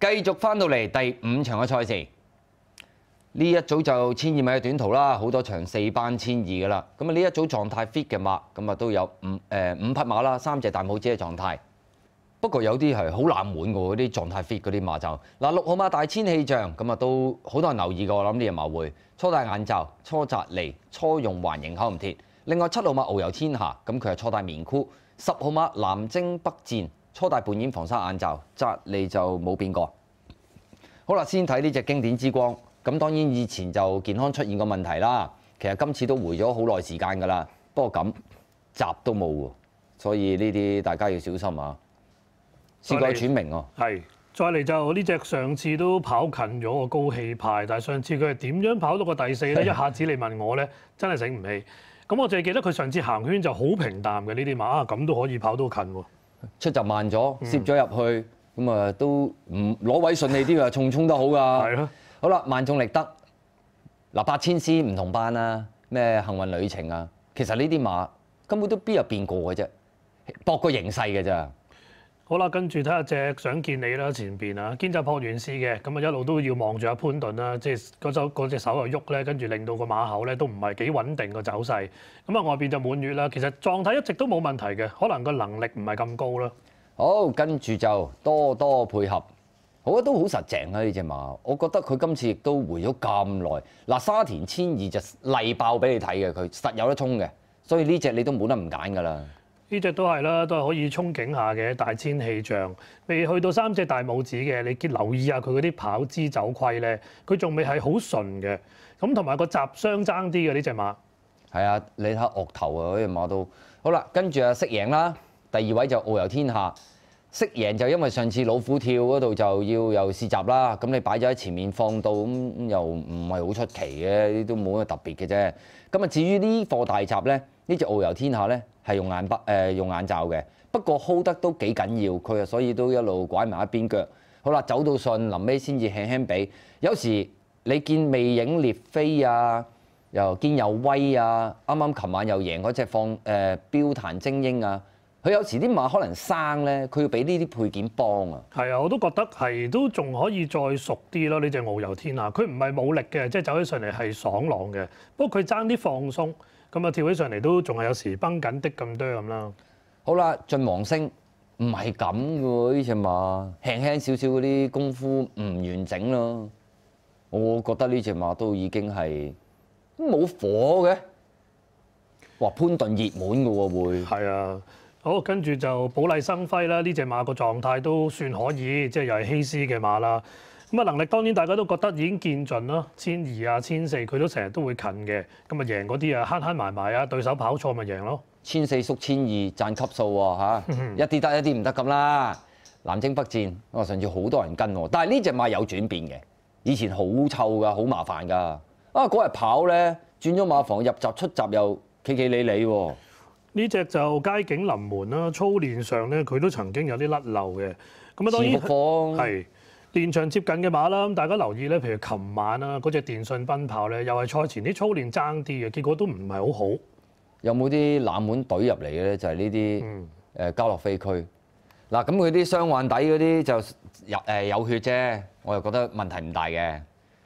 繼續翻到嚟第五場嘅賽事，呢一組就千二米嘅短途啦，好多場四班千二嘅啦。咁啊呢一組狀態 fit 嘅馬，咁啊都有五誒五匹馬啦，三隻大拇指嘅狀態。不過有啲係好冷門嘅嗰啲狀態 fit 嗰啲馬就嗱六號馬大千氣象，咁啊都好多人留意過，我諗呢隻馬會初戴眼罩，初摘脷、初用環形口唔鐵。另外七號馬遨游天下，咁佢係初戴棉箍。十號馬南征北戰。初大半演防沙眼罩，扎利就冇變過。好啦，先睇呢只經典之光。咁當然以前就健康出現個問題啦。其實今次都回咗好耐時間㗎啦。不過咁集都冇喎，所以呢啲大家要小心啊。事講轉名喎。係，再嚟就呢只上次都跑近咗個高氣派，但係上次佢係點樣跑到個第四咧？一下子你問我咧，真係醒唔起。咁我就係記得佢上次行圈就好平淡嘅呢啲馬啊，咁都可以跑到近喎。出就慢咗，攝咗入去，咁啊都唔攞位順利啲啊，重衝得好噶。好啦，萬眾力得嗱八千絲唔同班啦，咩幸運旅程啊，其實呢啲馬根本都邊入邊過嘅啫，搏個形勢嘅咋。好啦，跟住睇下隻想見你啦，前邊啊，肩就破完事嘅，咁啊一路都要望住阿潘頓啦，即係嗰手隻手又喐咧，跟住令到個馬口咧都唔係幾穩定個走勢，咁啊外邊就滿月啦，其實狀態一直都冇問題嘅，可能個能力唔係咁高啦。好，跟住就多多配合，我覺得都好實淨啊呢只馬，我覺得佢今次亦都回咗咁耐，嗱沙田千二就例爆俾你睇嘅佢，實有得衝嘅，所以呢只你都冇得唔揀㗎啦。呢只都係啦，都係可以憧憬下嘅大千气象，未去到三隻大拇指嘅，你留意下佢嗰啲跑姿走規咧，佢仲未係好順嘅，咁同埋個雜相爭啲嘅呢只馬。係啊，你睇額頭啊，嗰只馬都好啦。跟住啊，識贏啦，第二位就遨游天下。識贏就因為上次老虎跳嗰度就要又試習啦，咁你擺咗喺前面放到咁又唔係好出奇嘅，都冇乜特別嘅啫。咁啊，至於呢課大集咧，呢只遨遊天下咧係用眼筆誒用眼罩嘅，不過 hold 得都幾緊要，佢啊所以都一路拐埋一邊腳。好啦，走到信臨尾先至輕輕俾。有時你見未影列飛啊，又見有威啊，啱啱琴晚又贏嗰只放誒標壇精英啊。佢有時啲馬可能生咧，佢要俾呢啲配件幫啊。係啊，我都覺得係，都仲可以再熟啲咯。呢只傲遊天啊，佢唔係冇力嘅，即係走起上嚟係爽朗嘅。不過佢爭啲放鬆，咁啊跳起上嚟都仲係有時崩緊啲咁多咁啦。好啦，進王星唔係咁嘅喎，呢只馬輕輕少少嗰啲功夫唔完整咯。我覺得呢只馬都已經係冇火嘅。哇，潘頓熱門嘅喎會。係啊。好，跟住就寶麗生輝啦！呢只馬個狀態都算可以，即係又係希斯嘅馬啦。咁啊能力當然大家都覺得已經見盡啦，千二啊千四，佢都成日都會近嘅。咁啊贏嗰啲啊慳慳埋埋啊，對手跑錯咪贏咯。千四縮千二賺級數喎嚇，一啲得一啲唔得咁啦。南征北戰，我上次好多人跟我。但係呢只馬有轉變嘅，以前好臭㗎，好麻煩㗎。啊嗰日跑咧，轉咗馬房入閘出閘又企企理理喎。呢只就街景臨門啦，操練上咧佢都曾經有啲甩漏嘅。咁啊當然係，連場接近嘅馬啦。大家留意咧，譬如琴晚啊嗰只電信奔跑咧，又係賽前啲操練爭啲嘅，結果都唔係好好。有冇啲冷門隊入嚟嘅咧？就係呢啲誒交洛飛區。嗱，咁佢啲傷患底嗰啲就誒有血啫，我又覺得問題唔大嘅。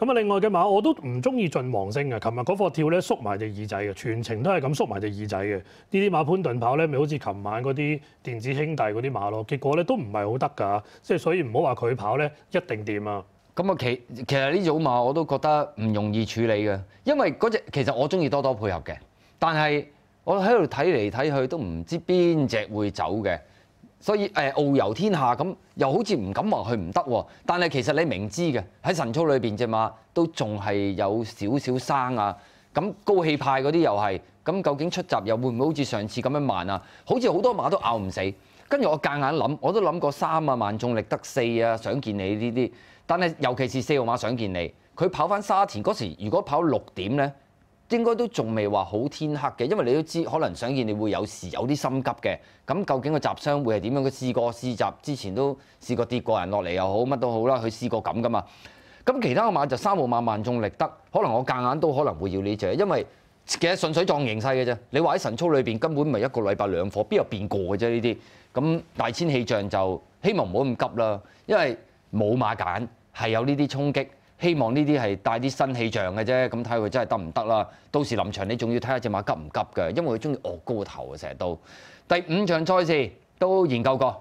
咁啊！另外嘅馬我都唔中意盡黃星嘅。琴日嗰駒跳咧縮埋隻耳仔嘅，全程都係咁縮埋隻耳仔嘅。呢啲馬潘頓跑咧咪好似琴晚嗰啲電子兄弟嗰啲馬咯，結果咧都唔係好得㗎，即係所以唔好話佢跑咧一定掂啊。咁啊，其其實呢組馬我都覺得唔容易處理嘅，因為嗰只其實我中意多多配合嘅，但係我喺度睇嚟睇去都唔知邊只會走嘅。所以誒，遨遊天下咁，又好似唔敢話佢唔得，但係其實你明知嘅喺神操裏邊隻嘛，都仲係有少少生啊。咁高氣派嗰啲又係咁，究竟出閘又會唔會好似上次咁樣慢啊？好似好多馬都咬唔死。跟住我隔硬諗，我都諗過三啊萬重力得四啊，想見你呢啲，但係尤其是四號馬想見你，佢跑翻沙田嗰時，如果跑六點呢。應該都仲未話好天黑嘅，因為你都知，可能想見你會有時有啲心急嘅。咁究竟個集商會係點樣？佢試過試集之前都試過跌過人落嚟又好，乜都好啦。佢試過咁噶嘛。咁其他個馬就三號馬萬眾力得，可能我隔硬都可能會要呢隻，因為其實順水撞形勢嘅啫。你話喺神操裏邊根本唔係一個禮拜兩貨，邊有變過嘅啫呢啲。咁大千氣象就希望唔好咁急啦，因為冇馬揀係有呢啲衝擊。希望呢啲係帶啲新氣象嘅啫，咁睇佢真係得唔得啦？到時臨場你仲要睇下只馬急唔急嘅，因為佢中意惡高頭啊，成日都第五場賽事都研究過。